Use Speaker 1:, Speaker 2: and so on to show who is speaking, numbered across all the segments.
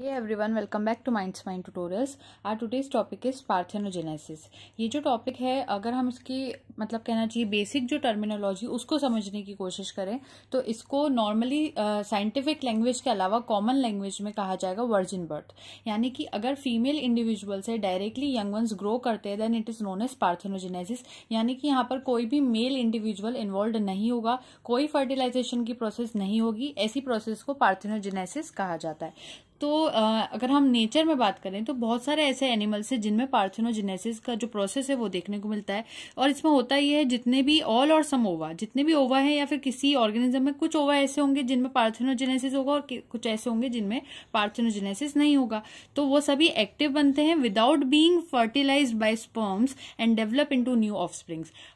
Speaker 1: Hey one welcome back to minds mind tutorials our today's topic is parthenogenesis ये जो topic है अगर हम इसकी मतलब कहना चाहिए बेसिक जो टर्मिनोलॉजी उसको समझने की कोशिश करें तो इसको नॉर्मली साइंटिफिक लैंग्वेज के अलावा कॉमन लैंग्वेज में कहा जाएगा वर्जिन बर्थ यानी कि अगर फीमेल इंडिविजुअल से डायरेक्टली यंग वंस ग्रो करते हैं then it is known as parthenogenesis यानी कि यहाँ पर कोई भी मेल इंडिविजुअल इन्वॉल्व नहीं होगा कोई फर्टिलाइजेशन की प्रोसेस नहीं होगी ऐसी प्रोसेस को पार्थेनोजेनेसिस कहा जाता है तो अगर हम नेचर में बात करें तो बहुत सारे ऐसे एनिमल्स हैं जिनमें पार्थिनोजिनेसिस का जो प्रोसेस है वो देखने को मिलता है और इसमें होता यह है जितने भी ऑल और सम ओवा जितने भी ओवा है या फिर किसी ऑर्गेनिज्म में कुछ ओवा ऐसे होंगे जिनमें पार्थेनोजेनेसिस होगा और कुछ ऐसे होंगे जिनमें पार्थिनोजिनेसिस नहीं होगा तो वो सभी एक्टिव बनते हैं without being fertilize by sperms and develop in new off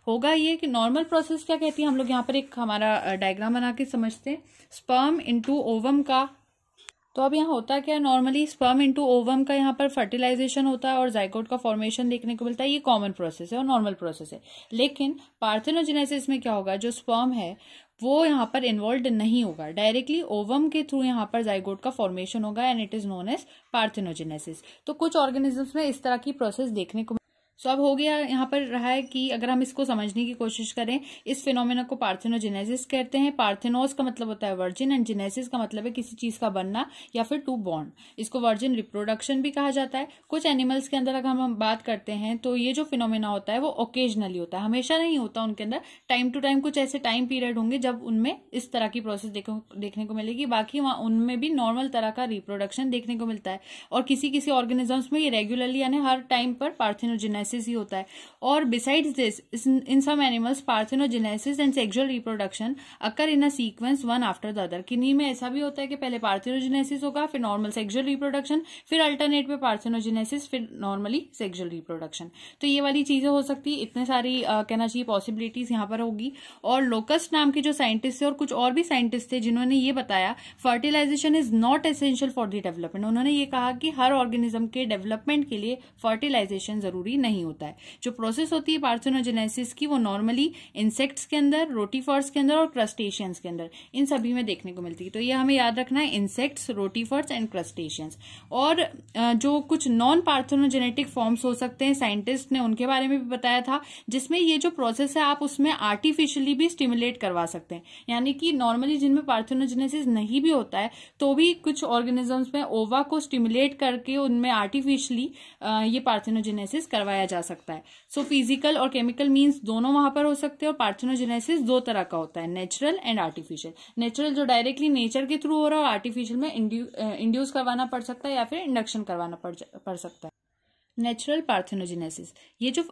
Speaker 1: होगा ये कि नॉर्मल प्रोसेस क्या कहती है हम लोग यहाँ पर एक हमारा डायग्राम बना के समझते हैं स्पर्म इंटू ओवम का तो अब यहाँ होता क्या है नॉर्मली स्पर्म इनटू ओवम का यहाँ पर फर्टिलाइजेशन होता है और जाइकोट का फॉर्मेशन देखने को मिलता है ये कॉमन प्रोसेस है और नॉर्मल प्रोसेस है लेकिन पार्थेनोजेनेसिस में क्या होगा जो स्पर्म है वो यहाँ पर इन्वॉल्व नहीं होगा डायरेक्टली ओवम के थ्रू यहाँ पर जाइगोट का फॉर्मेशन होगा and it is known as parthenogenesis तो कुछ ऑर्गेनिजम्स में इस तरह की प्रोसेस देखने को सो अब हो गया यहाँ पर रहा है कि अगर हम इसको समझने की कोशिश करें इस फिनोमिना को पार्थेनोजेनेसिस कहते हैं पार्थेनोस का मतलब होता है वर्जिन एंड जेनेसिस का मतलब है किसी चीज का बनना या फिर टू बॉर्न इसको वर्जिन रिप्रोडक्शन भी कहा जाता है कुछ एनिमल्स के अंदर अगर हम बात करते हैं तो ये जो फिनोमिना होता है वो ओकेजनली होता है हमेशा नहीं होता उनके अंदर टाइम टू टाइम कुछ ऐसे टाइम पीरियड होंगे जब उनमें इस तरह की प्रोसेस देखने को मिलेगी बाकी वहां उनमें भी नॉर्मल तरह का रिप्रोडक्शन देखने को मिलता है और किसी किसी ऑर्गेनिजम्स में ये रेगुलरली यानी हर टाइम पर पार्थिनोजेनेसिस जेनेसिस ही होता है और besides this in some animals parthenogenesis and sexual reproduction occur in a sequence one after the other किन्हीं में ऐसा भी होता है कि पहले पार्थिनोजेनेसिस होगा फिर नॉर्मल सेक्सुअल रिप्रोडक्शन फिर अल्टरनेट में पार्थिनोजेनेसिस फिर नॉर्मली सेक्सुअल रिप्रोडक्शन तो ये वाली चीजें हो सकती है इतने सारी कहना चाहिए पॉसिबिलिटीज यहां पर होगी और लोकस्ट नाम के जो साइंटिस्ट थे और कुछ और भी साइंटिस्ट थे जिन्होंने ये बताया fertilization is not essential for the development उन्होंने ये कहा कि हर ऑर्गेनिज्म के डेवलपमेंट के लिए फर्टिलाइजेशन जरूरी नहीं नहीं होता है जो प्रोसेस होती है पार्थोनोजेनेसिस की वो नॉर्मली इंसेक्ट्स के अंदर रोटीफर्स के अंदर और क्रस्टेशियंस के अंदर इन सभी में देखने को मिलती है तो ये हमें याद रखना है इंसेक्ट्स रोटीफर्स एंड क्रस्टेशियंस और जो कुछ नॉन पार्थोनोजेनेटिक फॉर्म्स हो सकते हैं साइंटिस्ट ने उनके बारे में भी बताया था जिसमें ये जो प्रोसेस है आप उसमें आर्टिफिशियली भी स्टिमुलेट करवा सकते हैं यानी कि नॉर्मली जिनमें पार्थोनोजेनेसिस नहीं भी होता है तो भी कुछ ऑर्गेनिजम्स में ओवा को स्टिमुलेट करके उनमें आर्टिफिशियली ये पार्थोनोजेनेसिस करवाया पाया जा सकता है सो so, फिजिकल और केमिकल मीन्स दोनों वहां पर हो सकते हैं और पार्थिनोजेनेसिस दो तरह का होता है नेचुरल एंड आर्टिफिशियल नेचुरल जो डायरेक्टली नेचर के थ्रू हो रहा है और आर्टिफिशियल में इंड्यूस करवाना पड़ सकता है या फिर इंडक्शन करवाना पड़ सकता है नेचुरल पार्थेनोजेनेसिस ये जो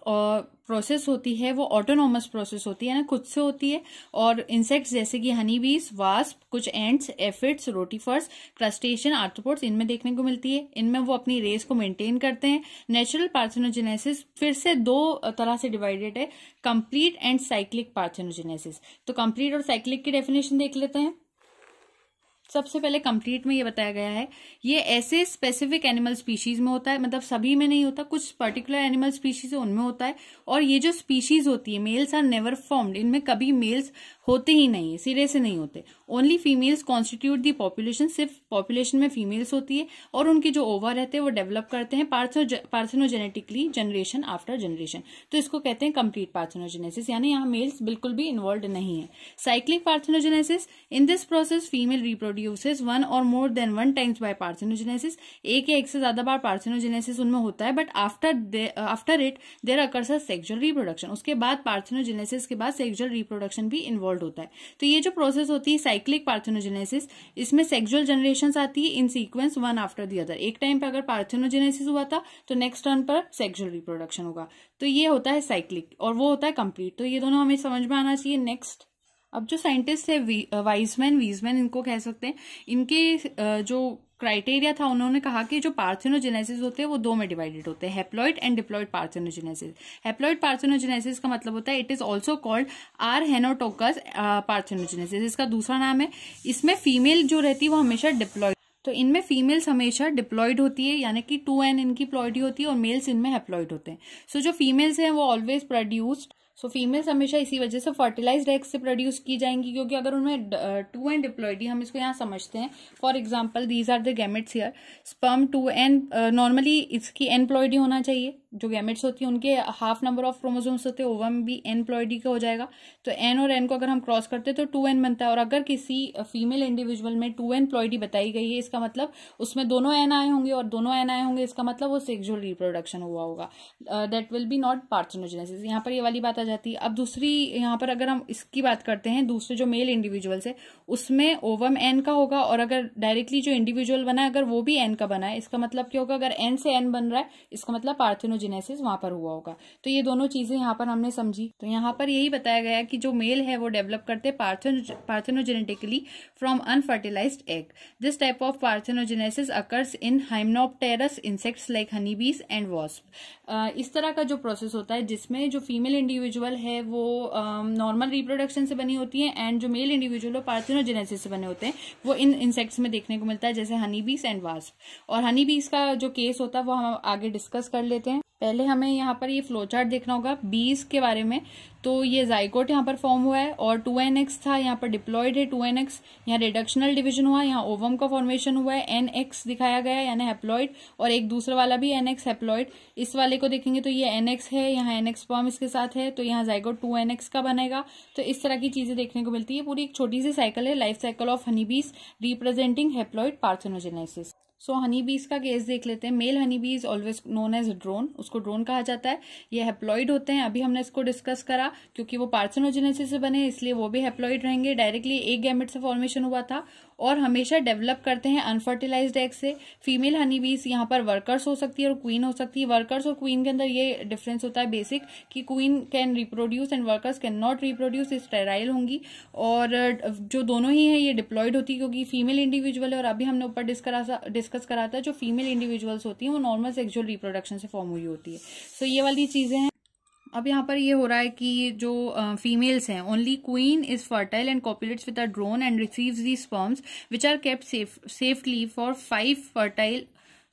Speaker 1: प्रोसेस होती है वो ऑटोनोमस प्रोसेस होती है ना खुद से होती है और इंसेक्ट्स जैसे कि हनी बीस वास्प कुछ ants aphids rotifers crustacean arthropods इनमें देखने को मिलती है इनमें वो अपनी रेस को मेंटेन करते हैं नेचुरल पार्थेनोजेनेसिस फिर से दो तरह से डिवाइडेड है कंप्लीट एंड साइक्लिक पार्थेनोजेनेसिस तो कंप्लीट और साइक्लिक की डेफिनेशन देख लेते हैं सबसे पहले कंप्लीट में ये बताया गया है ये ऐसे स्पेसिफिक एनिमल स्पीशीज में होता है मतलब सभी में नहीं होता कुछ पर्टिकुलर एनिमल स्पीशीज उनमें होता है और ये जो स्पीशीज होती है मेल्स आर नेवर फॉर्म्ड इनमें कभी मेल्स होते ही नहीं है सिरे से नहीं होते only females constitute the population सिर्फ पॉपुलेशन में फीमेल्स होती है और उनके जो ओवर रहते हैं वो डेवलप करते हैं पार्थनोजेनेटिकली जनरेशन आफ्टर जनरेशन तो इसको कहते हैं कंप्लीट पार्थनोजेनेसिस यानी यहाँ मेल्स बिल्कुल भी इन्वॉल्व नहीं है cyclic parthenogenesis in this process female reproduce produces one or more than one times by parthenogenesis एक या एक से ज्यादा बार पार्सिनोजेनेसिस उनमें होता है but after after it there occurs sexual reproduction उसके बाद पार्थिनोजेनेसिस के बाद सेक्सुअल रिप्रोडक्शन भी इन्वॉल्व होता है तो ये जो प्रोसेस होती है साइक्लिक पार्थिनोजेनेसिस इसमें सेक्सुअल जनरेशन आती है in sequence one after the other एक टाइम पर अगर पार्थिनोजेनेसिस हुआ था तो नेक्स्ट टर्न पर सेक्सुअल रिप्रोडक्शन होगा तो ये होता है साइक्लिक और वो होता है कंप्लीट तो ये दोनों हमें समझ में आना चाहिए नेक्स्ट अब जो साइंटिस्ट है वाइजमैन वीजमैन इनको कह सकते हैं इनके जो क्राइटेरिया था उन्होंने कहा कि जो पार्थिनोजेनेसिस होते हैं वो दो में डिवाइडेड होते हैं haploid and diploid parthenogenesis haploid parthenogenesis का मतलब होता है it is also called arrhenotokous parthenogenesis इसका दूसरा नाम है इसमें फीमेल जो रहती है वो हमेशा डिप्लॉइड तो इनमें फीमेल्स हमेशा डिप्लॉयड होती है यानी कि टू एन इनकी प्लॉइडी होती है और मेल्स इनमें हेप्लॉयड होते हैं सो so, जो फीमेल्स हैं वो ऑलवेज प्रोड्यूस्ड सो फीमेल्स हमेशा इसी वजह से फर्टिलाइज एग्स से प्रोड्यूस की जाएंगी क्योंकि अगर उनमें टू एंड डिप्लॉयडी हम इसको यहाँ समझते हैं for example these are the gametes here sperm two n normally इसकी एनप्लॉयडी होना चाहिए जो गैमेट्स होती हैं उनके हाफ नंबर ऑफ क्रोमोजोम्स होते हैं ओवम भी एनप्लॉयडी का हो जाएगा तो एन और एन को अगर हम क्रॉस करते हैं तो टू एन बनता है और अगर किसी फीमेल uh, इंडिविजुअल में टू एन प्लॉयडी बताई गई है इसका मतलब उसमें दोनों एन आए होंगे और दोनों एन आए होंगे इसका मतलब वो सेक्जुअल रिप्रोडक्शन हुआ होगा that will be not parthenogenesis यहाँ पर ये वाली बात आ जाती है अब दूसरी यहाँ पर अगर हम इसकी बात करते हैं दूसरे जो मेल इंडिविजुअल्स है उसमें ओवम एन का होगा और अगर डायरेक्टली जो इंडिविजुअल बना है अगर वो भी एन का बना है इसका मतलब क्या होगा अगर एन से एन बन रहा है इसका मतलब पार्थिनोजिनेसिस वहां पर हुआ होगा तो ये दोनों चीजें यहाँ पर हमने समझी तो यहाँ पर यही बताया गया कि जो मेल है वो डेवलप करते parthenogenetically from unfertilize egg this type of parthenogenesis occurs in hymenopterous insects like honeybees and wasp इस तरह का जो प्रोसेस होता है जिसमें जो फीमेल इंडिविजुअल इंडिविजुअल है वो नॉर्मल um, रिप्रोडक्शन से बनी होती है एंड जो मेल इंडिविजुअल है पार्थिनोजेनेसिस से बने होते हैं वो इन इंसेक्ट्स में देखने को मिलता है जैसे हनी बीस एंड वास्प और हनी बीस का जो केस होता है वो हम आगे डिस्कस कर लेते हैं पहले हमें यहाँ पर ये फ्लो चार्ट देखना होगा बीस के बारे में तो ये जाइकोट यहाँ पर फॉर्म हुआ है और टू एन एक्स था यहाँ पर डिप्लॉयड है टू एन एक्स यहाँ रिडक्शनल डिविजन हुआ यहाँ ओवम का फॉर्मेशन हुआ है एन एक्स दिखाया गया यानी हेप्लॉयड और एक दूसरा वाला भी एन एक्स हेप्लॉयड इस वाले को देखेंगे तो ये एन एक्स है यहाँ एन एक्स फॉर्म इसके साथ है तो यहाँ जाइकोट टू एन एक्स का बनेगा तो इस तरह की चीजें देखने को मिलती है पूरी एक छोटी सी साइकिल है life cycle of honey bees representing haploid parthenogenesis so honey bees का केस देख लेते हैं male honey bees always known as drone उसको ड्रोन कहा जाता है ये हेप्लॉइड होते हैं अभी हमने इसको डिस्कस करा क्योंकि वो पार्सनोजेनेसिस से बने इसलिए वो भी हेप्लॉइड रहेंगे डायरेक्टली एक गैमेट से फॉर्मेशन हुआ था और हमेशा डेवलप करते हैं अनफर्टिलाइज्ड एग से फीमेल हनी बीज यहाँ पर वर्कर्स हो सकती है और क्वीन हो सकती है वर्कर्स और क्वीन के अंदर ये डिफरेंस होता है बेसिक कि queen can reproduce and workers can not reproduce sterile होंगी और जो दोनों ही है ये डिप्लॉयड होती है क्योंकि फीमेल इंडिविजुअल है और अभी हमने ऊपर डिस्कस डिस्कस करा था जो फीमेल इंडिविजुअल्स होती हैं वो नॉर्मल सेक्सुअल रिप्रोडक्शन से फॉर्म हुई होती है सो so, ये वाली चीज़ें हैं अब यहाँ पर ये हो रहा है कि जो फीमेल्स हैं only queen is fertile and copulates with a drone and receive the sperms which are kept safely for five fertile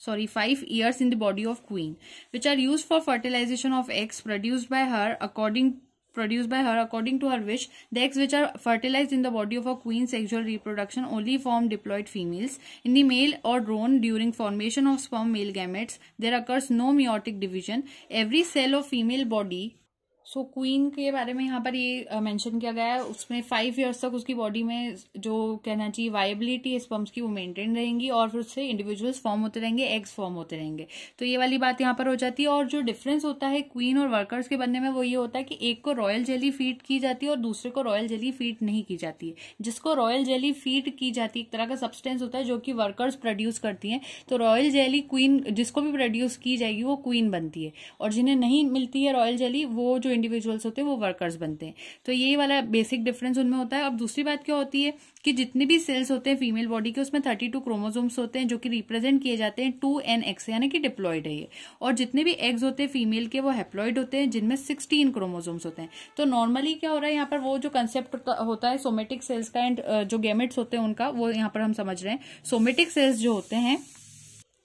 Speaker 1: sorry five years in the body of queen which are use for fertilization of eggs produced by her according produced by her according to her wish. The eggs which are fertilized in the body of a queen sexual reproduction only form diploid females. In the male or drone during formation of sperm male gametes there occurs no meiotic division. Every cell of female body so so, queen के बारे में यहाँ पर ये mention किया गया है उसमें फाइव इयर्स तक उसकी बॉडी में जो कहना चाहिए वायबिलिटी स्पम्स की वो मेंटेन रहेंगी और फिर उससे इंडिविजुअल्स फॉर्म होते रहेंगे एग्स फॉर्म होते रहेंगे तो ये वाली बात यहाँ पर हो जाती है और जो डिफरेंस होता है क्वीन और वर्कर्स के बनने में वो ये होता है कि एक को रॉयल जेली फीड की जाती है और दूसरे को रॉयल जेली फीड नहीं की जाती है जिसको रॉयल जेली फीड की जाती है एक तरह का सब्सटेंस होता है जो कि वर्कर्स प्रोड्यूस करती हैं तो रॉयल जेली क्वीन जिसको भी प्रोड्यूस की जाएगी वो क्वीन बनती है और जिन्हें नहीं मिलती है रॉयल जेली वो जो इंडिविजुअल्स होते हैं वो वर्कर्स बनते हैं तो ये वाला बेसिक डिफरेंस उनमें होता है अब दूसरी बात क्या होती है कि जितने भी सेल्स होते हैं फीमेल बॉडी के उसमें थर्टी टू क्रोमोजोम्स होते हैं जो कि रिप्रेजेंट किए जाते हैं टू एन एक्स यानी कि डिप्लॉयड है ये और जितने भी एग्स होते हैं फीमेल के वो हेप्लॉयड होते हैं जिनमें सिक्सटीन क्रोमोजोम्स होते हैं तो नॉर्मली क्या हो रहा है यहाँ पर वो जो कंसेप्ट होता है सोमेटिक सेल्स का एंड जो गेमेट्स होते हैं उनका वो यहाँ पर हम समझ रहे हैं सोमेटिक सेल्स जो होते हैं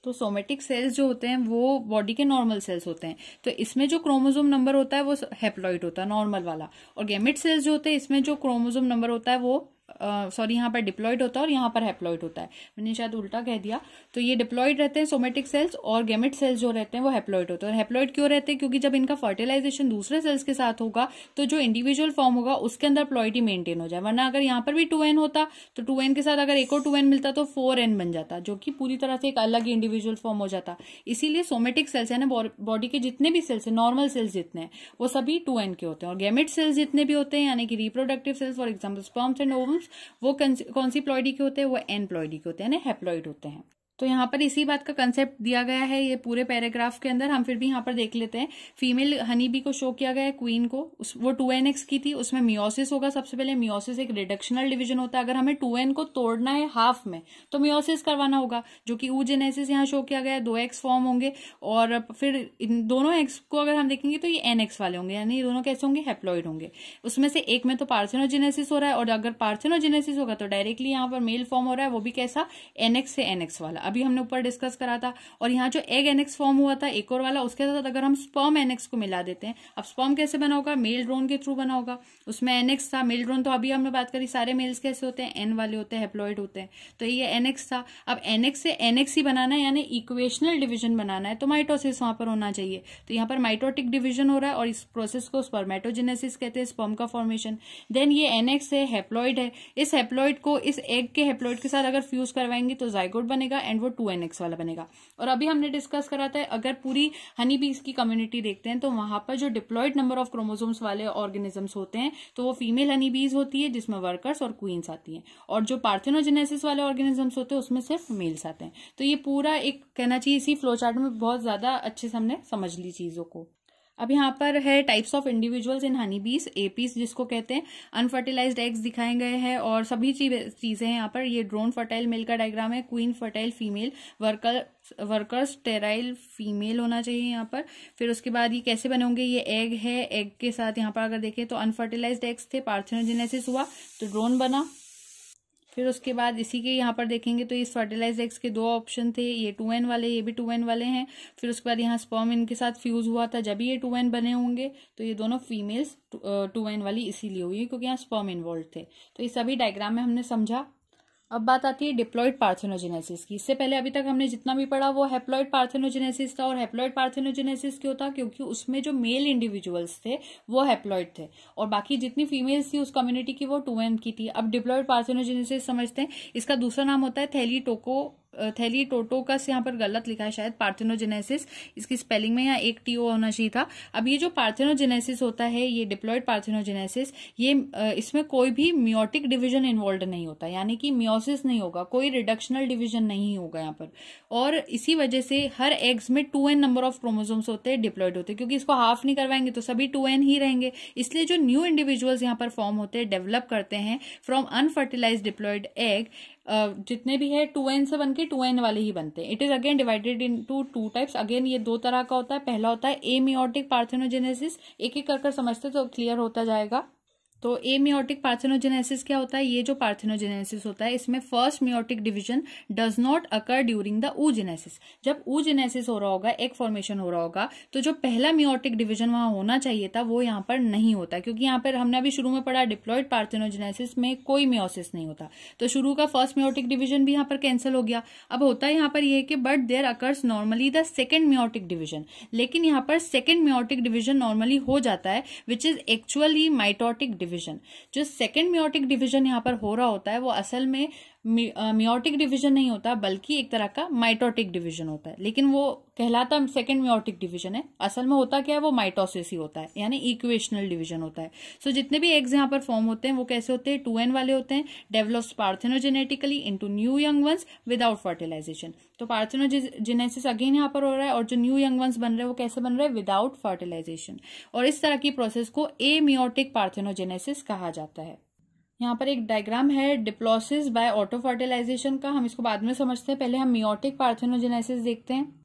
Speaker 1: तो सोमेटिक सेल्स जो होते हैं वो बॉडी के नॉर्मल सेल्स होते हैं तो इसमें जो क्रोमोजोम नंबर होता है वो हेप्लॉइड होता है नॉर्मल वाला और गेमिट सेल्स जो होते हैं इसमें जो क्रोमोजोम नंबर होता है वो सॉरी यहाँ पर डिप्लॉइड होता है और यहाँ पर हैप्लॉइड होता है मैंने शायद उल्टा कह दिया तो ये डिप्लॉइड रहते हैं सोमेटिक सेल्स और गेमेट सेल्स जो रहते हैं वो हैप्लॉइड होते हैं और हैप्लॉइड क्यों रहते हैं क्योंकि जब इनका फर्टिलाइजेशन दूसरे सेल्स के साथ होगा तो जो इंडिविजुअल फॉर्म होगा उसके अंदर प्लॉइटी मेंटेन हो जाए वरना अगर यहाँ पर भी टू होता तो टू के साथ अगर एक और टू मिलता तो फोर बन जाता जो कि पूरी तरह से एक अलग इंडिविजुअल फॉर्म हो जाता इसीलिए सोमेटिक सेल्स यानी बॉडी के जितने भी सेल्स है नॉर्मल सेल्स जितने वो सभी टू के होते हैं और गेमेट सेल्स जितने भी होते हैं यानी कि reproductive cells for example sperms and ovum chromosomes वो कौन सी प्लॉयडी के होते हैं वो एनप्लॉयडी के होते हैं ना हैप्लॉइड होते हैं तो यहाँ पर इसी बात का कंसेप्ट दिया गया है ये पूरे पैराग्राफ के अंदर हम फिर भी यहाँ पर देख लेते हैं फीमेल हनी बी को शो किया गया है क्वीन को उस, वो टू एन एक्स की थी उसमें मियोसिस होगा सबसे पहले मियोसिस एक रिडक्शनल डिवीजन होता है अगर हमें टू एन को तोड़ना है हाफ में तो मियोसिस करवाना होगा जो कि ऊ जेनेसिस यहाँ शो किया गया है दो एक्स फॉर्म होंगे और फिर इन दोनों एक्स को अगर हम देखेंगे तो ये एन एक्स वाले होंगे यानी दोनों कैसे होंगे हेप्लॉइड होंगे उसमें से एक में तो पार्सिनोजेनेसिस हो रहा है और अगर पार्सिनोजेनेसिस होगा तो डायरेक्टली यहाँ पर मेल फॉर्म हो रहा है वो भी कैसा एनएक्स से एनएक्स वाला अभी हमने ऊपर डिस्कस करा था और यहाँ जो एग एनेक्स फॉर्म हुआ था एक और वाला उसके साथ अगर हम स्पर्म एनेक्स को मिला देते हैं अब स्पर्म कैसे बना होगा मेल ड्रोन के थ्रू बना होगा उसमें एनेक्स था मेल ड्रोन तो अभी हमने बात करी सारे मेल्स कैसे होते हैं एन वाले होते हैं हेप्लॉयड होते हैं तो ये एनेक्स था अब एनेक्स से एनेक्स ही बनाना है यानी इक्वेशनल डिविजन बनाना है तो माइटोसिस वहां पर होना चाहिए तो यहाँ पर माइटोटिक डिविजन हो रहा है और इस प्रोसेस को स्पर्मेटोजेनेसिस कहते हैं स्पर्म का फॉर्मेशन देन ये एनेक्स है हेप्लॉयड है इस हेप्लॉयड को इस एग के हेप्लॉयड के साथ अगर फ्यूज करवाएंगे तो जाइगोट बनेगा एंड वो टू एन एक्स वाला बनेगा और अभी हमने डिस्कस करा था अगर पूरी हनी बीज की कम्युनिटी देखते हैं तो वहां पर जो डिप्लॉयड नंबर ऑफ क्रोमोजोम्स वाले ऑर्गेनिजम्स होते हैं तो वो फीमेल हनी बीज होती है जिसमें वर्कर्स और क्वींस आती हैं और जो पार्थिनोजेनेसिस वाले ऑर्गेनिजम्स होते हैं उसमें सिर्फ मेल्स आते हैं तो ये पूरा एक कहना चाहिए इसी फ्लो चार्ट में बहुत ज्यादा अच्छे से हमने समझ ली चीजों को अब यहाँ पर है types of individuals in honey bees Apis जिसको कहते हैं अनफर्टिलाइज्ड एग्स दिखाए गए हैं और सभी चीजें हैं यहाँ पर ये ड्रोन फर्टाइल मेल का डायग्राम है queen fertile female worker workers sterile female होना चाहिए यहाँ पर फिर उसके बाद ये कैसे बने होंगे ये एग है एग के साथ यहाँ पर अगर देखें तो अनफर्टिलाइज्ड एग्स थे पार्थिनोजेनेसिस हुआ तो ड्रोन बना फिर उसके बाद इसी के यहाँ पर देखेंगे तो इस फर्टिलाइज एग्स के दो ऑप्शन थे ये टू एन वाले ये भी टू एन वाले हैं फिर उसके बाद यहाँ स्पर्म इनके साथ फ्यूज हुआ था जब ये टू एन बने होंगे तो ये दोनों फीमेल्स टू एन वाली इसीलिए हुई क्योंकि यहाँ स्पर्म इन्वॉल्व थे तो ये सभी डायग्राम में हमने समझा अब बात आती है डिप्लॉयड पार्थेनोजेनेसिस की इससे पहले अभी तक हमने जितना भी पढ़ा वो हैप्लॉइड पार्थेनोजेनेसिस था और हैप्लॉइड पार्थेनोजेनेसिस क्यों था क्योंकि उसमें जो मेल इंडिविजुअल्स थे वो हैप्लॉयड थे और बाकी जितनी फीमेल्स थी उस कम्युनिटी की वो टू की थी अब डिप्लॉयड पार्थेनोजेनेसिस समझते हैं इसका दूसरा नाम होता है थैली टोको थैली टोटोकस यहाँ पर गलत लिखा है शायद पार्थेनोजेनेसिस इसकी स्पेलिंग में यहाँ एक टी ओ होना चाहिए था अब ये जो पार्थेनोजेनेसिस होता है ये डिप्लॉयड पार्थेनोजेनेसिस ये इसमें कोई भी म्योटिक डिवीजन इन्वॉल्व नहीं होता यानी कि म्योसिस नहीं होगा कोई रिडक्शनल डिविजन नहीं होगा यहाँ पर और इसी वजह से हर एग्स में two n number of chromosomes होते हैं डिप्लॉयड होते हैं क्योंकि इसको हाफ नहीं करवाएंगे तो सभी टू एन ही रहेंगे इसलिए जो न्यू इंडिविजुअल्स यहाँ पर फॉर्म होते हैं डेवलप करते हैं फ्रॉम अनफर्टिलाइज डिप्लॉयड एग जितने भी है टू एन से बनके के टू एन वाले ही बनते हैं it is again divided into two types again ये दो तरह का होता है पहला होता है एमियोटिक पार्थेनोजेनेसिस एक एक कर समझते तो क्लियर होता जाएगा तो ए मियोटिक पार्थेनोजेनेसिस क्या होता है ये जो पार्थेनोजेनेसिस होता है इसमें first meiotic division does not occur during the oogenesis जब ऊजेनेसिस हो रहा होगा एक फॉर्मेशन हो रहा होगा तो जो पहला मियोटिक डिवीजन वहां होना चाहिए था वो यहां पर नहीं होता क्योंकि यहां पर हमने अभी शुरू में पढ़ा डिप्लॉयड पार्थेनोजेनेसिस में कोई मियोसिस नहीं होता तो शुरू का फर्स्ट मियोटिक डिवीजन भी यहाँ पर कैंसिल हो गया अब होता है यहाँ पर यह कि but there occurs normally the second meiotic division लेकिन यहाँ पर सेकेंड मियोटिक डिवीजन नॉर्मली हो जाता है which is actually mitotic division division जो सेकेंड म्योटिक डिविजन यहाँ पर हो रहा होता है वो असल में मियोटिक डिवीजन नहीं होता बल्कि एक तरह का माइटोटिक डिवीजन होता है लेकिन वो कहलाता सेकेंड मियोटिक डिवीजन है असल में होता क्या है वो माइटोसिस ही होता है यानी इक्वेशनल डिवीजन होता है सो so, जितने भी एग्स यहाँ पर फॉर्म होते हैं वो कैसे होते हैं टू एन वाले होते हैं develops parthenogenetically into new young ones without fertilization तो पार्थेनोजेनेसिस अगेन यहाँ पर हो रहा है और जो न्यू यंग वंस बन रहे हैं वो कैसे बन रहे हैं विदाउट फर्टिलाइजेशन और इस तरह की प्रोसेस को ए पार्थेनोजेनेसिस कहा जाता है यहाँ पर एक डायग्राम है डिप्लोसिस बाय ऑटो फर्टिलाइजेशन का हम इसको बाद में समझते हैं पहले हम मियोटिक पार्थेनोजेनेसिस देखते हैं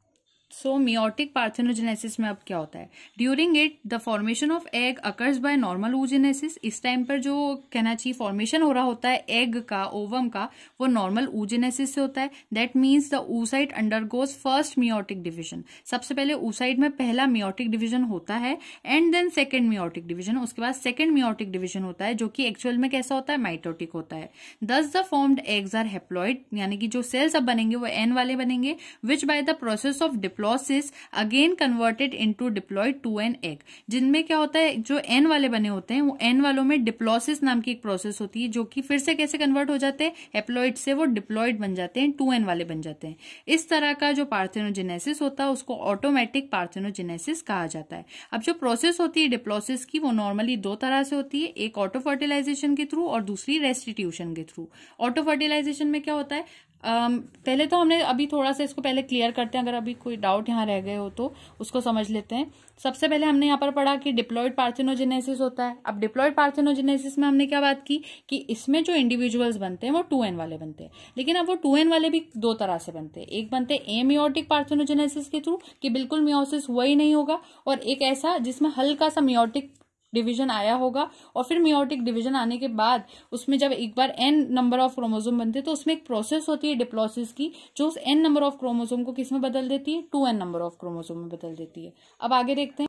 Speaker 1: सो मियोटिक पार्थेनोजेनेसिस में अब क्या होता है during it the formation of egg occurs by normal oogenesis इस टाइम पर जो कहना चाहिए फॉर्मेशन हो रहा होता है एग का ओवम का वो नॉर्मल ऊजेनेसिस से होता है that means the oocyte undergoes first meiotic division सबसे पहले ऊसाइट में पहला मियोटिक डिविजन होता है and then second meiotic division उसके बाद सेकेंड मियोटिक डिविजन होता है जो कि एक्चुअल में कैसा होता है माइटोटिक होता है thus the formed eggs are haploid यानी कि जो सेल्स अब बनेंगे वो एन वाले बनेंगे which by the process of diplosis again converted into diploid two n egg जिनमें क्या होता है जो एन वाले बने होते हैं वो एन वालों में डिप्लॉसिस नाम की एक प्रोसेस होती है जो कि फिर से कैसे कन्वर्ट हो जाते हैं एप्लॉइड से वो डिप्लॉयड बन जाते हैं टू एन वाले बन जाते हैं इस तरह का जो पार्थेनोजेनेसिस होता है उसको ऑटोमेटिक पार्थेनोजेनेसिस कहा जाता है अब जो प्रोसेस होती है डिप्लॉसिस की वो नॉर्मली दो तरह से होती है एक ऑटो फर्टिलाइजेशन के थ्रू और दूसरी रेस्टिट्यूशन के थ्रू ऑटो फर्टिलाइजेशन में क्या होता है um, पहले तो हमने अभी थोड़ा सा इसको पहले क्लियर करते हैं अगर अभी कोई डाउट यहाँ रह गए हो तो उसको समझ लेते हैं सबसे पहले हमने यहाँ पर पढ़ा कि डिप्लॉयड पार्थिनोजेनेसिस होता है अब डिप्लॉयड पार्थिनोजेनेसिस में हमने क्या बात की कि इसमें जो इंडिविजुअल्स बनते हैं वो टू एन वाले बनते हैं लेकिन अब वो टू एन वाले भी दो तरह से बनते हैं एक बनते हैं एमियोटिक पार्थिनोजेनेसिस के थ्रू कि बिल्कुल मियोसिस हुआ ही नहीं होगा और एक ऐसा जिसमें हल्का सा मियोटिक डिवीजन आया होगा और फिर मियोटिक डिवीजन आने के बाद उसमें जब एक बार एन नंबर ऑफ क्रोमोजोम बनते तो उसमें एक प्रोसेस होती है डिप्लोसिस की जो उस एन नंबर ऑफ क्रोमोजोम को किसमें बदल देती है two n number of chromosome में बदल देती है अब आगे देखते हैं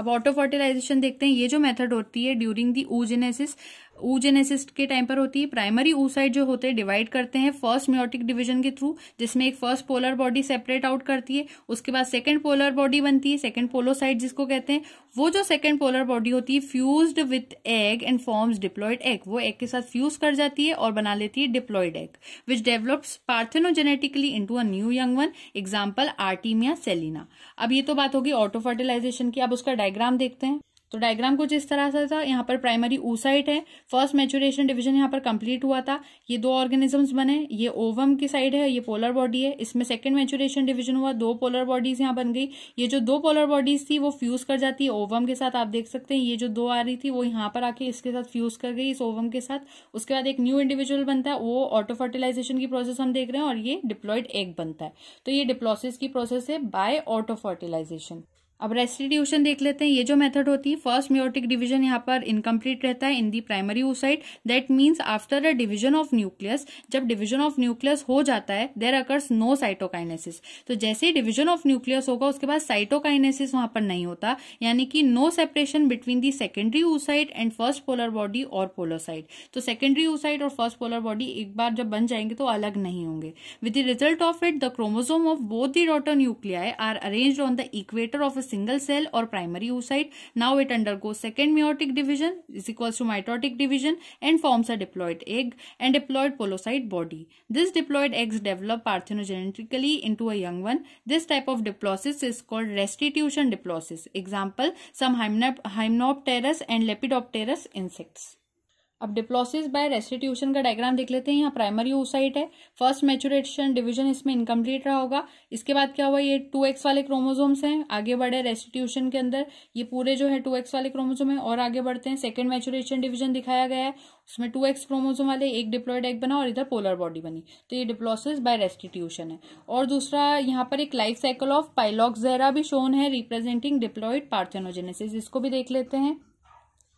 Speaker 1: अब ऑटो फर्टिलाइजेशन देखते हैं ये जो मेथड होती है ड्यूरिंग दी ओजेनेसिस ऊजेनेसिस्ट के टाइम पर होती है प्राइमरी ऊसाइड जो होते हैं डिवाइड करते हैं फर्स्ट म्योटिक डिवीजन के थ्रू जिसमें एक first polar body separate out करती है उसके बाद सेकेंड पोलर बॉडी बनती है सेकेंड पोलोसाइड जिसको कहते हैं वो जो सेकेंड पोलर बॉडी होती है fuse with egg and forms diploid egg वो एग के साथ फ्यूज कर जाती है और बना लेती है diploid egg which develops parthenogenetically into a new young one example Artemia salina अब ये तो बात होगी ऑटो फर्टिलाइजेशन की अब उसका डायग्राम देखते हैं तो डायग्राम कुछ इस तरह से था यहाँ पर प्राइमरी ऊसाइट है फर्स्ट मेचुरेशन डिवीजन यहाँ पर कंप्लीट हुआ था ये दो ऑर्गेनिजम्स बने ये ओवम की साइड है ये पोलर बॉडी है इसमें सेकेंड मेचुरेशन डिवीजन हुआ दो पोलर बॉडीज यहाँ बन गई ये जो दो पोलर बॉडीज थी वो फ्यूज कर जाती है ओवम के साथ आप देख सकते हैं ये जो दो आ रही थी वो यहाँ पर आके इसके साथ फ्यूज कर गई इस ओवम के साथ उसके बाद एक न्यू इंडिविजुअल बनता है वो ऑटो फर्टिलाइजेशन की प्रोसेस हम देख रहे हैं और ये डिप्लॉयड एग बनता है तो ये डिप्लोसिस की प्रोसेस है बाय ऑटो फर्टिलाइजेशन अब रेस्टिट्यूशन देख लेते हैं ये जो मेथड होती है फर्स्ट म्योटिक डिवीजन यहाँ पर इनकम्प्लीट रहता है in the primary oocyte that means after a division of nucleus जब डिवीजन ऑफ न्यूक्लियस हो जाता है देर अकर्स नो साइटोकाइनेसिस तो जैसे ही डिवीजन ऑफ न्यूक्लियस होगा उसके बाद साइटोकाइनेसिस वहां पर नहीं होता यानी कि no separation between the secondary oocyte and first polar body और पोलोसाइट तो सेकेंडरी ओसाइट और फर्स्ट पोलर बॉडी एक बार जब बन जाएंगे तो अलग नहीं होंगे with the result of it the chromosome of both the daughter nuclei are arrange on the equator of single cell or primary oocyte. Now it undergoes second meiotic division is equals to mitotic division and forms a diploid egg and diploid polocyte body. This diploid eggs develop parthenogenetically into a young one. This type of diplosis is called restitution diplosis. Example, some Hymnopterus and Lepidopterus insects. अब diplosis by restitution का diagram देख लेते हैं यहाँ primary oocyte है first maturation division इसमें incomplete रहा होगा इसके बाद क्या हुआ ये टू एक्स वाले क्रोमोजोम्स हैं आगे बढ़े रेस्टिट्यूशन के अंदर ये पूरे जो है टू एक्स वाले क्रोमोजोम है और आगे बढ़ते हैं सेकेंड मेचुरेशन डिविजन दिखाया गया है उसमें टू एक्स क्रोमोजोम वाले एक डिप्लॉयड एग बना और इधर पोलर बॉडी बनी तो ये डिप्लोसिस बाय रेस्टिट्यूशन है और दूसरा यहाँ पर एक लाइफ साइकिल ऑफ पाइलॉक्सेरा भी शोन है रिप्रेजेंटिंग डिप्लॉयड पार्थेनोजेनेसिस इसको भी देख लेते हैं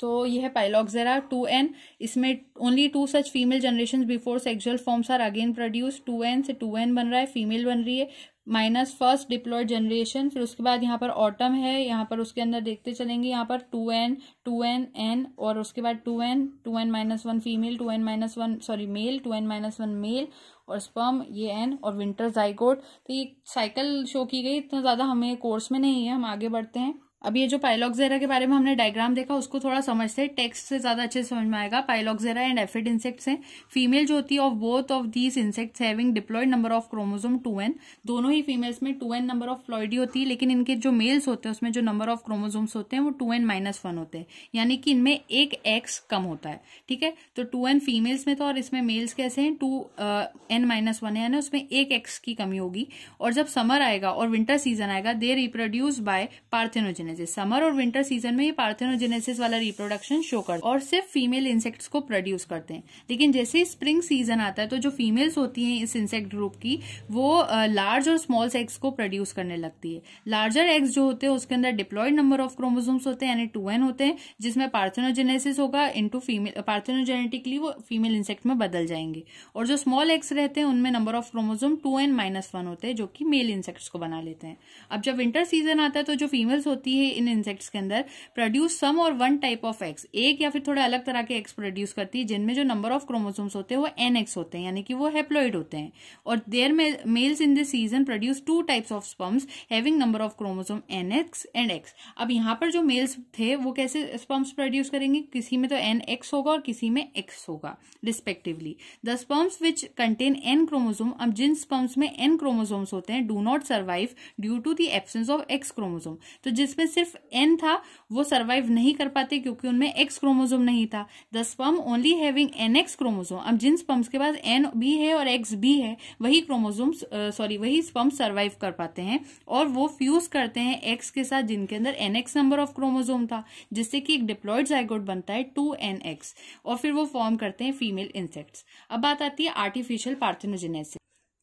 Speaker 1: तो ये है पाइलॉक्सेरा टू एन इसमें only two such female generation before sexual forms are again produce two n से टू एन बन रहा है फीमेल बन रही है माइनस फर्स्ट डिप्लॉयड जनरेशन फिर उसके बाद यहाँ पर ऑटम है यहाँ पर उसके अंदर देखते चलेंगे यहाँ पर two n two n n और उसके बाद two n two n minus one female two n minus one sorry male two n minus one male और स्पर्म ये एन और विंटर जाइकोट तो ये साइकिल शो की गई इतना ज़्यादा हमें कोर्स में नहीं है हम आगे बढ़ते हैं अब ये जो पाइलॉक्जेरा के बारे में हमने डायग्राम देखा उसको थोड़ा समझते हैं टेक्स्ट से ज्यादा अच्छे समझ में आएगा पाइलॉक्जेरा एंड एफिड इंसेक्ट्स हैं फीमेल जो होती है of both of these insects having diploid number of chromosome two n दोनों ही फीमेल्स में two n number of ploidy होती है लेकिन इनके जो मेल्स होते हैं उसमें जो नंबर ऑफ क्रोमोजोम्स होते हैं वो टू एन माइनस वन होते हैं यानी कि इनमें एक एक्स कम होता है ठीक है तो टू एन फीमेल्स में तो और इसमें मेल्स कैसे हैं टू एन माइनस वन है उसमें एक एक्स की कमी होगी और जब समर आएगा और विंटर सीजन आएगा they reproduce by parthenogen parthenogenesis summer और विंटर सीजन में ये पार्थेनोजेनेसिस वाला रिप्रोडक्शन शो कर और सिर्फ फीमेल इंसेक्ट्स को प्रोड्यूस करते हैं लेकिन जैसे ही स्प्रिंग सीजन आता है तो जो फीमेल्स होती हैं इस इंसेक्ट ग्रुप की वो लार्ज और स्मॉल एग्स को प्रोड्यूस करने लगती है लार्जर एग्स जो होते हैं उसके अंदर डिप्लॉयड नंबर ऑफ क्रोमोजोम्स होते हैं यानी टू एन होते हैं जिसमें पार्थेनोजेनेसिस होगा इंटू फीमेल पार्थेनोजेनेटिकली वो फीमेल इंसेक्ट में बदल जाएंगे और जो स्मॉल एग्स रहते हैं उनमें number of chromosome two n minus one होते हैं जो कि मेल इंसेक्ट्स को बना लेते हैं अब जब विंटर सीजन आता है तो जो फीमेल्स होती है है इन इंसेक्ट्स के अंदर प्रोड्यूस सम और वन टाइप ऑफ एक्स एक या फिर थोड़े अलग तरह के एक्स प्रोड्यूस करती है जिनमें जो नंबर ऑफ क्रोमोसोम्स होते हैं वो एन एक्स होते हैं यानी कि वो हेप्लॉइड होते हैं और their males in this season produce two types of sperms having number of chromosome n x and x अब यहां पर जो मेल्स थे वो कैसे स्पम्स प्रोड्यूस करेंगे किसी में तो एन एक्स होगा और किसी में एक्स होगा respectively the sperms which contain n chromosome अब जिन स्पम्स में एन क्रोमोसोम्स होते हैं do not survive due to the absence of x chromosome तो जिसमें सिर्फ एन था वो सर्वाइव नहीं कर पाते क्योंकि उनमें एक्स क्रोमोजोम नहीं था the sperm only having n x chromosome अब जिन स्पम्स के पास एन भी है और एक्स भी है वही क्रोमोजोम सॉरी वही स्पम सर्वाइव कर पाते हैं और वो फ्यूज करते हैं एक्स के साथ जिनके अंदर n x number of chromosome था जिससे कि एक डिप्लॉयड जायगोट बनता है टू एन एक्स और फिर वो फॉर्म करते हैं फीमेल इंसेक्ट्स अब बात आती है आर्टिफिशियल पार्थिनोजेनेसिस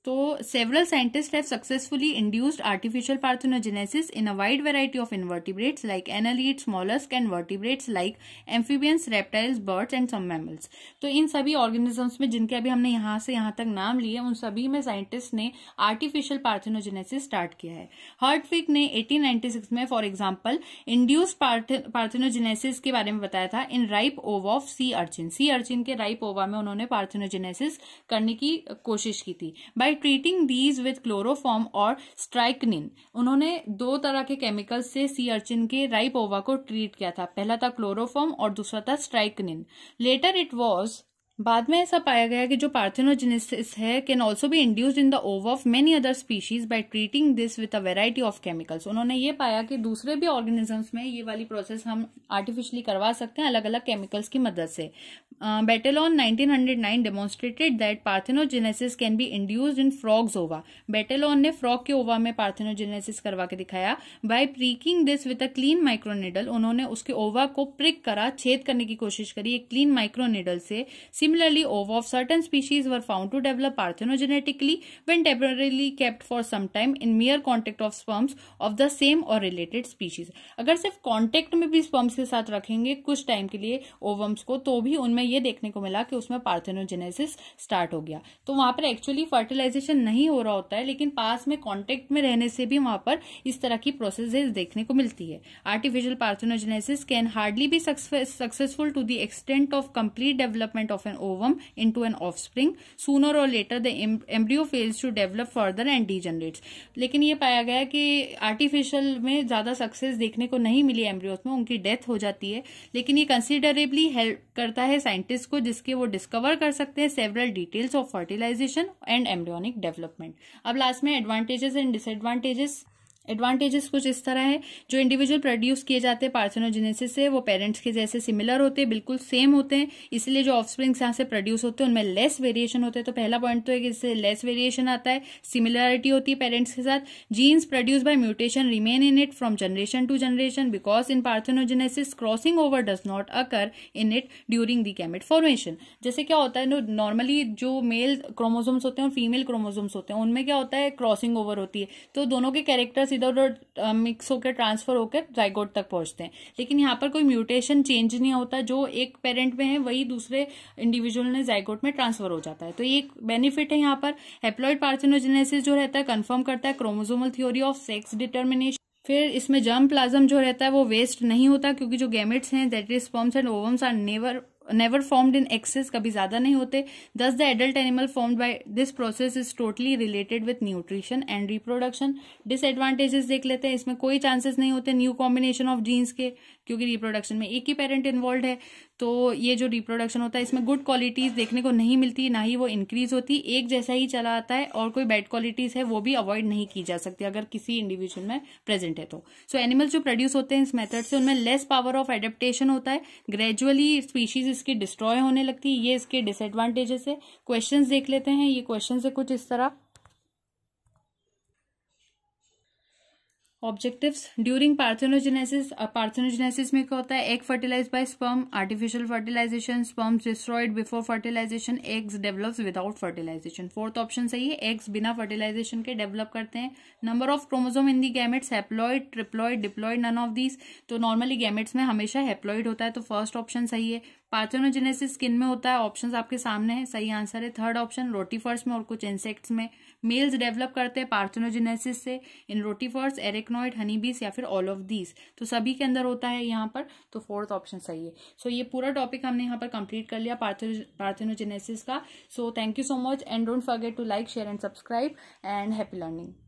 Speaker 1: तो several scientist have successfully induced artificial parthenogenesis in a wide variety of invertebrates like annelids mollusc and vertebrates like amphibians reptiles birds and some mammals तो इन सभी ऑर्गेनिजम्स में जिनके अभी हमने यहां से यहां तक नाम लिए उन सभी में साइंटिस्ट ने आर्टिफिशियल पार्थोनोजेनेसिस स्टार्ट किया है हर्टविक ने एटीन में फॉर एग्जाम्पल इंड्यूस पार्थोनोजेनेसिस के बारे में बताया था in ripe ova of sea urchin sea urchin के राइप ओवा में उन्होंने पार्थोनोजेनेसिस करने की कोशिश की थी by treating these with chloroform और स्ट्राइकनिन उन्होंने दो तरह के केमिकल से सी अर्चिन के राइपोवा को ट्रीट किया था पहला था क्लोरोफॉर्म और दूसरा था स्ट्राइकनिन लेटर इट वॉज बाद में ऐसा पाया गया कि जो पार्थेनोजेनेसिस है कैन ऑल्सो भी induced in the ova of many other species by treating this with a variety of chemicals उन्होंने ये पाया कि दूसरे भी ऑर्गेनिजम्स में ये वाली प्रोसेस हम आर्टिफिशियली करवा सकते हैं अलग अलग केमिकल्स की मदद से Bataillon nineteen hundred nine demonstrated that parthenogenesis can be induced in frogs ova Bataillon ने फ्रॉग के ओवा में पार्थेनोजेनेसिस करवा के दिखाया by pricking this with a clean microneedle उन्होंने उसके ओवा को प्रिक करा छेद करने की कोशिश करी एक क्लीन माइक्रोनिडल से सी Similarly, ova of certain species were found to develop parthenogenetically when temporarily kept for some time in mere contact of sperms of the same or related species. अगर सिर्फ कांटेक्ट में भी स्पर्म्स के साथ रखेंगे कुछ टाइम के लिए ओवम्स को तो भी उनमें ये देखने को मिला कि उसमें पार्थेनोजेनेसिस स्टार्ट हो गया तो वहां पर एक्चुअली फर्टिलाइजेशन नहीं हो रहा होता है लेकिन पास में कांटेक्ट में रहने से भी वहां पर इस तरह की प्रोसेसेस देखने को मिलती है artificial parthenogenesis can hardly be successful to the extent of complete development of an an ovum into an offspring sooner or later the embryo fails to develop further and degenerates लेकिन ये पाया गया कि artificial में ज्यादा success देखने को नहीं मिली एम्ब्रियोज में उनकी डेथ हो जाती है लेकिन ये कंसिडरेबली हेल्प करता है साइंटिस्ट को जिसके वो डिस्कवर कर सकते हैं several details of fertilization and embryonic development अब लास्ट में एडवांटेजेस एंड डिसएडवांटेजेस एडवांटेजेस कुछ इस तरह है जो इंडिविजुअल प्रोड्यूस किए जाते हैं पार्सोनोजेनेसिस से वो पेरेंट्स के जैसे सिमिलर होते हैं बिल्कुल सेम होते हैं इसलिए जो स्प्रिंग्स यहाँ से प्रोड्यूस होते हैं उनमें लेस वेरिएशन होते हैं तो पहला पॉइंट तो है कि इससे लेस वेरिएशन आता है सिमिलरिटी होती है पेरेंट्स के साथ genes produce by mutation remain in it from generation to generation because in parthenogenesis crossing over does not occur in it during the gamete formation जैसे क्या होता है नॉर्मली जो मेल क्रोमोजोम्स होते हैं और फीमेल क्रोमोजोम्स होते हैं उनमें क्या होता है क्रॉसिंग ओवर होती है तो दोनों के कैरेक्टर्स इधर उधर मिक्स होकर ट्रांसफर होकर जाइगोट तक पहुंचते हैं लेकिन यहाँ पर कोई म्यूटेशन चेंज नहीं होता जो एक पेरेंट में है वही दूसरे इंडिविजुअल ने जाइगोट में ट्रांसफर हो जाता है तो ये एक बेनिफिट है यहाँ पर हेप्लॉइड पार्थिनोजेनेसिस जो रहता है कन्फर्म करता है chromosomal theory of sex determination फिर इसमें जर्म प्लाज्म जो रहता है वो वेस्ट नहीं होता क्योंकि जो गैमेट्स हैं that is sperms and ovums are never never formed in excess कभी ज्यादा नहीं होते thus the adult animal formed by this process is totally related with nutrition and reproduction disadvantages देख लेते हैं इसमें कोई चांसेस नहीं होते न्यू कॉम्बिनेशन ऑफ जीन्स के क्योंकि रिप्रोडक्शन में एक ही पेरेंट इन्वॉल्व है तो ये जो रिप्रोडक्शन होता है इसमें गुड क्वालिटीज देखने को नहीं मिलती ना ही वो इंक्रीज होती एक जैसा ही चला आता है और कोई बैड क्वालिटीज है वो भी अवॉइड नहीं की जा सकती अगर किसी इंडिविजुअल में प्रेजेंट है तो सो so, एनिमल्स जो प्रोड्यूस होते हैं इस मेथड से उनमें लेस पावर ऑफ एडेप्टेशन होता है ग्रेजुअली स्पीशीज इसकी डिस्ट्रॉय होने लगती है ये इसके डिसएडवांटेजेस है क्वेश्चन देख लेते हैं ये क्वेश्चन है कुछ इस तरह ऑब्जेक्टिव्स ड्यूरिंग पार्थेनोजेनेसिस पार्थेनोजेनेसिस में क्या होता है egg fertilize by sperm artificial fertilization sperm destroyed before fertilization eggs develops without fertilization fourth option सही है एग्स बिना फर्टिलाइजेशन के डेवलप करते हैं number of chromosome in the gametes haploid triploid diploid none of these तो normally gametes में हमेशा haploid होता है तो फर्स्ट ऑप्शन सही है पार्थेनोजेनेसिस स्किन में होता है ऑप्शन आपके सामने है सही आंसर है थर्ड ऑप्शन रोटीफर्स में और कुछ इंसेक्ट्स में मेल्स डेवलप करते हैं पार्थोनोजेनेसिस से इन रोटीफर्स एरेक्नोइड हनीबीस या फिर ऑल ऑफ दीज तो सभी के अंदर होता है यहाँ पर तो फोर्थ ऑप्शन सही है सो so, ये पूरा टॉपिक हमने यहाँ पर कंप्लीट कर लिया पार्थोनोजेनेसिस का so thank you so much and don't forget to like share and subscribe and happy learning